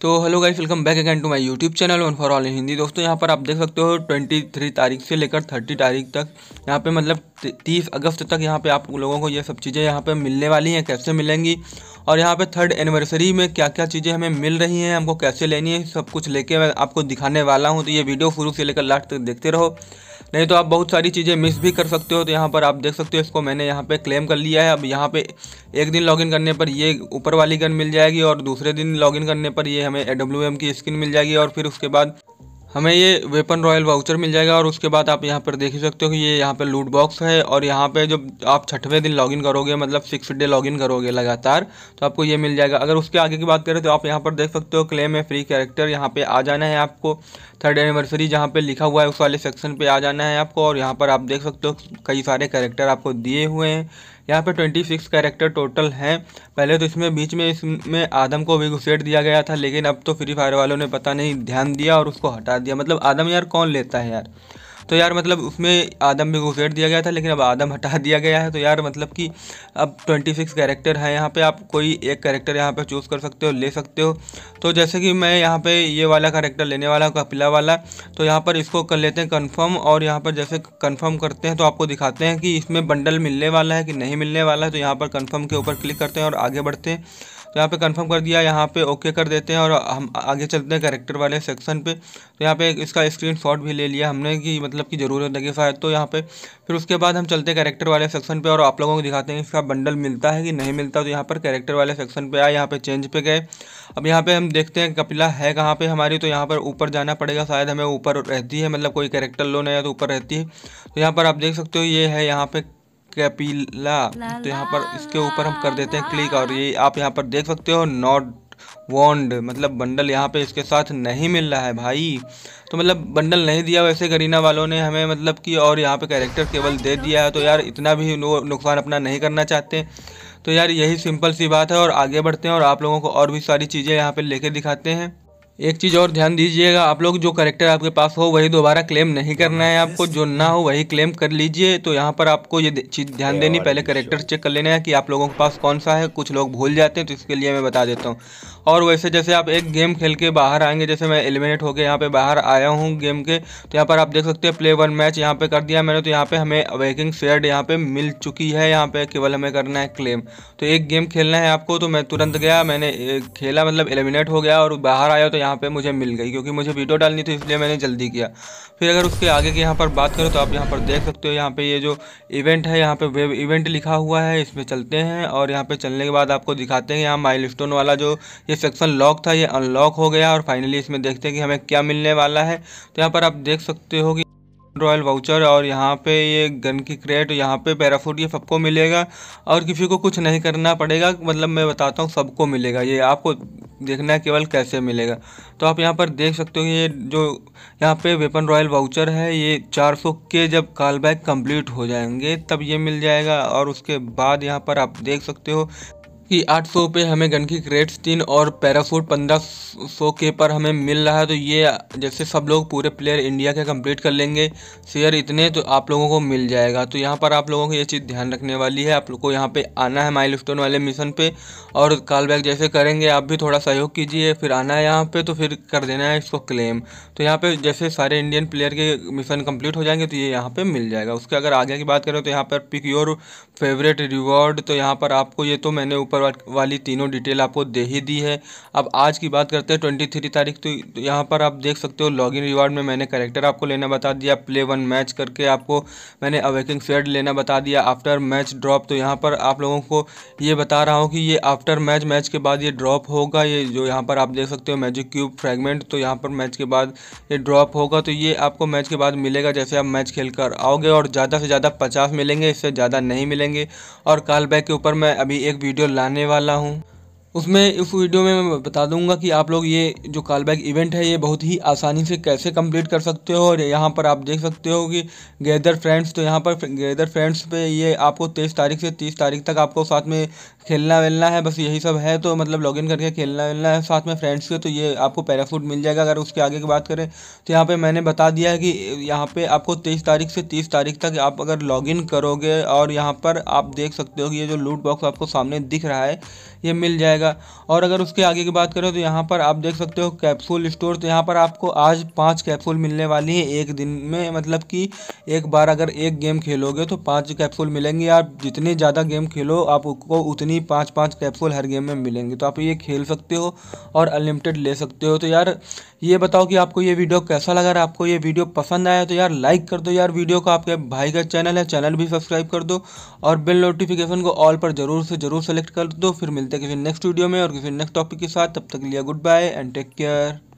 तो hello guys welcome back again to my YouTube channel one for all in Hindi दोस्तों यहाँ पर आप देख सकते हो 23 तारीख से लेकर 30 तारीख तक यहाँ पे मतलब 30 अगस्त तक यहाँ पे आप लोगों को ये सब चीज़ें यहाँ पे मिलने वाली हैं कैसे मिलेंगी और यहाँ पे थर्ड एनिवर्सरी में क्या क्या चीज़ें हमें मिल रही हैं हमको कैसे लेनी है सब कुछ लेके मैं आपको दिखाने वाला हूँ तो ये वीडियो शुरू से लेकर लास्ट तक देखते रहो नहीं तो आप बहुत सारी चीज़ें मिस भी कर सकते हो तो यहाँ पर आप देख सकते हो इसको मैंने यहाँ पे क्लेम कर लिया है अब यहाँ पे एक दिन लॉगिन करने पर ये ऊपर वाली गन मिल जाएगी और दूसरे दिन लॉगिन करने पर ये हमें ए की स्किन मिल जाएगी और फिर उसके बाद हमें ये वेपन रॉयल वाउचर मिल जाएगा और उसके बाद आप यहाँ पर देख ही सकते हो कि ये यहाँ पर लूट बॉक्स है और यहाँ पे जब आप छठवें दिन लॉगिन करोगे मतलब सिक्स डे लॉगिन करोगे लगातार तो आपको ये मिल जाएगा अगर उसके आगे की बात करें तो आप यहाँ पर देख सकते हो क्लेम है फ्री कैरेक्टर यहाँ पर आ जाना है आपको थर्ड एनिवर्सरी जहाँ पर लिखा हुआ है उस वाले सेक्शन पर आ जाना है आपको और यहाँ पर आप देख सकते हो कई सारे कैरेक्टर आपको दिए हुए हैं यहाँ पे ट्वेंटी सिक्स कैरेक्टर टोटल हैं पहले तो इसमें बीच में इसमें आदम को भी घुसेट दिया गया था लेकिन अब तो फ्री फायर वालों ने पता नहीं ध्यान दिया और उसको हटा दिया मतलब आदम यार कौन लेता है यार तो यार मतलब उसमें आदम भी घुसेट दिया गया था लेकिन अब आदम हटा दिया गया है तो यार मतलब कि अब ट्वेंटी सिक्स कैरेक्टर हैं यहाँ पे आप कोई एक कैरेक्टर यहाँ पे चूज़ कर सकते हो ले सकते हो तो जैसे कि मैं यहाँ पे ये वाला कैरेक्टर लेने वाला हूँ कपिला वाला तो यहाँ पर इसको कर लेते हैं कन्फर्म और यहाँ पर जैसे कन्फर्म करते हैं तो आपको दिखाते हैं कि इसमें बंडल मिलने वाला है कि नहीं मिलने वाला है तो यहाँ पर कन्फर्म के ऊपर क्लिक करते हैं और आगे बढ़ते हैं तो यहाँ पे कंफर्म कर दिया यहाँ पे ओके कर देते हैं और हम आगे चलते हैं करेक्टर वाले सेक्शन पे तो यहाँ पे इसका स्क्रीन शॉट भी ले लिया हमने कि मतलब कि ज़रूरत लगी शायद तो यहाँ पे फिर उसके बाद हम चलते हैं कैरेक्टर वाले सेक्शन पर और आप लोगों को दिखाते हैं इसका बंडल मिलता है कि नहीं मिलता तो यहाँ पर करेक्टर वाले सेक्शन पर आए यहाँ पर चेंज पे गए अब यहाँ पर हम देखते हैं कपिला है कहाँ पर हमारी तो यहाँ पर ऊपर जाना पड़ेगा शायद हमें ऊपर रहती है मतलब कोई करेक्टर लोन है तो ऊपर रहती है तो यहाँ पर आप देख सकते हो ये है यहाँ पर कैपिला तो यहाँ पर इसके ऊपर हम कर देते हैं क्लिक और ये हाँ। आप यहाँ पर देख सकते हो नॉट वॉन्ड मतलब बंडल यहाँ पे इसके साथ नहीं मिल रहा है भाई तो मतलब बंडल नहीं दिया वैसे करीना वालों ने हमें मतलब कि और यहाँ पे कैरेक्टर केवल दे दिया है तो यार इतना भी नुकसान अपना नहीं करना चाहते तो यार यही सिंपल सी बात है और आगे बढ़ते हैं और आप लोगों को और भी सारी चीज़ें यहाँ पर लेके दिखाते हैं एक चीज़ और ध्यान दीजिएगा आप लोग जो करेक्टर आपके पास हो वही दोबारा क्लेम नहीं करना है आपको जो ना हो वही क्लेम कर लीजिए तो यहाँ पर आपको ये चीज़ ध्यान देनी पहले करेक्टर चेक कर लेना है कि आप लोगों के पास कौन सा है कुछ लोग भूल जाते हैं तो इसके लिए मैं बता देता हूँ और वैसे जैसे आप एक गेम खेल के बाहर आएंगे जैसे मैं एलिमिनेट होकर यहाँ पर बाहर आया हूँ गेम के तो यहाँ पर आप देख सकते हैं प्ले वन मैच यहाँ पर कर दिया मैंने तो यहाँ पर हमें अवेकिंग सेड यहाँ पर मिल चुकी है यहाँ पर केवल हमें करना है क्लेम तो एक गेम खेलना है आपको तो मैं तुरंत गया मैंने खेला मतलब एलिमिनेट हो गया और बाहर आया तो यहाँ पे मुझे मिल गई क्योंकि मुझे वीडियो डालनी थी इसलिए मैंने जल्दी किया फिर अगर उसके आगे की यहाँ पर बात करो तो आप यहाँ पर देख सकते हो यहाँ पे ये जो इवेंट है यहाँ पे वेब इवेंट लिखा हुआ है इसमें चलते हैं और यहाँ पे चलने के बाद आपको दिखाते हैं यहाँ माइल वाला जो ये सेक्शन लॉक था ये अनलॉक हो गया और फाइनली इसमें देखते हैं कि हमें क्या मिलने वाला है तो यहाँ पर आप देख सकते हो कि रॉयल वाउचर और यहाँ पे ये गन की क्रेट यहाँ पे पैराफूट ये सबको मिलेगा और किसी को कुछ नहीं करना पड़ेगा मतलब मैं बताता हूँ सबको मिलेगा ये आपको देखना केवल कैसे मिलेगा तो आप यहाँ पर देख सकते हो ये जो यहाँ पे वेपन रॉयल वाउचर है ये 400 के जब कॉल बैक कम्प्लीट हो जाएंगे तब ये मिल जाएगा और उसके बाद यहाँ पर आप देख सकते हो कि आठ सौ रुपये हमें गन की क्रेट्स तीन और पैरासूट सौ के पर हमें मिल रहा है तो ये जैसे सब लोग पूरे प्लेयर इंडिया के कंप्लीट कर लेंगे शेयर इतने तो आप लोगों को मिल जाएगा तो यहाँ पर आप लोगों को ये चीज़ ध्यान रखने वाली है आप लोग को यहाँ पे आना है माइल वाले मिशन पे और कॉल बैक जैसे करेंगे आप भी थोड़ा सहयोग कीजिए फिर आना है यहाँ पर तो फिर कर देना है इसको क्लेम तो यहाँ पर जैसे सारे इंडियन प्लेयर के मिशन कम्प्लीट हो जाएंगे तो ये यहाँ पर मिल जाएगा उसके अगर आगे की बात करें तो यहाँ पर पिक योर फेवरेट रिवॉर्ड तो यहाँ पर आपको ये तो मैंने ऊपर वाली तीनों डिटेल आपको दे ही दी है अब आज की बात करते हैं ट्वेंटी थ्री तारीख तो यहाँ पर आप देख सकते हो लॉगिन रिवार्ड में मैंने करेक्टर आपको लेना बता दिया प्ले वन मैच करके आपको मैंने अवेकिंग फेड लेना बता दिया आफ्टर मैच ड्रॉप तो यहाँ पर आप लोगों को ये बता रहा हूँ कि ये आफ्टर मैच मैच के बाद ये ड्रॉप होगा ये जो यहाँ पर आप देख सकते हो मैजिक क्यूब फ्रेगमेंट तो यहाँ पर मैच के बाद ये ड्रॉप होगा तो ये आपको मैच के बाद मिलेगा जैसे आप मैच खेल कर आओगे और ज़्यादा से ज़्यादा पचास मिलेंगे इससे ज़्यादा नहीं मिलेंगे और कॉल बैक के ऊपर मैं अभी एक वीडियो बताने वाला हूँ उसमें इस वीडियो में मैं बता दूंगा कि आप लोग ये जो कॉलबैक इवेंट है ये बहुत ही आसानी से कैसे कंप्लीट कर सकते हो और यहाँ पर आप देख सकते हो कि गैदर फ्रेंड्स तो यहाँ पर गैदर फ्रेंड्स पे ये आपको तेईस तारीख से तीस तारीख तक आपको साथ में खेलना वेलना है बस यही सब है तो मतलब लॉग करके खेलना वेलना है साथ में फ्रेंड्स के तो ये आपको पैरासूट मिल जाएगा अगर उसके आगे की बात करें तो यहाँ पर मैंने बता दिया है कि यहाँ पर आपको तेईस तारीख से तीस तारीख तक आप अगर लॉगिन करोगे और यहाँ पर आप देख सकते हो कि ये जो लूट बॉक्स आपको सामने दिख रहा है ये मिल जाएगा जाएगा और अगर उसके आगे की बात करें तो यहाँ पर आप देख सकते हो कैप्सूल स्टोर तो यहाँ पर आपको आज पाँच कैप्सूल मिलने वाली है एक दिन में मतलब कि एक बार अगर एक गेम खेलोगे तो पाँच कैप्सूल मिलेंगे आप जितने ज़्यादा गेम खेलो आपको उतनी पाँच पाँच कैप्सूल हर गेम में मिलेंगे तो आप ये खेल सकते हो और अनलिमिटेड ले सकते हो तो यार ये बताओ कि आपको ये वीडियो कैसा लगा आपको ये वीडियो पसंद आया तो यार लाइक कर दो यार वीडियो को आपके भाई का चैनल है चैनल भी सब्सक्राइब कर दो और बिल नोटिफिकेशन को ऑल पर जरूर से जरूर सेलेक्ट कर दो फिर मिलते हैं किसी नेक्स्ट वीडियो वीडियो में और किसी नेक्स्ट टॉपिक के साथ तब तक लिया goodbye and take care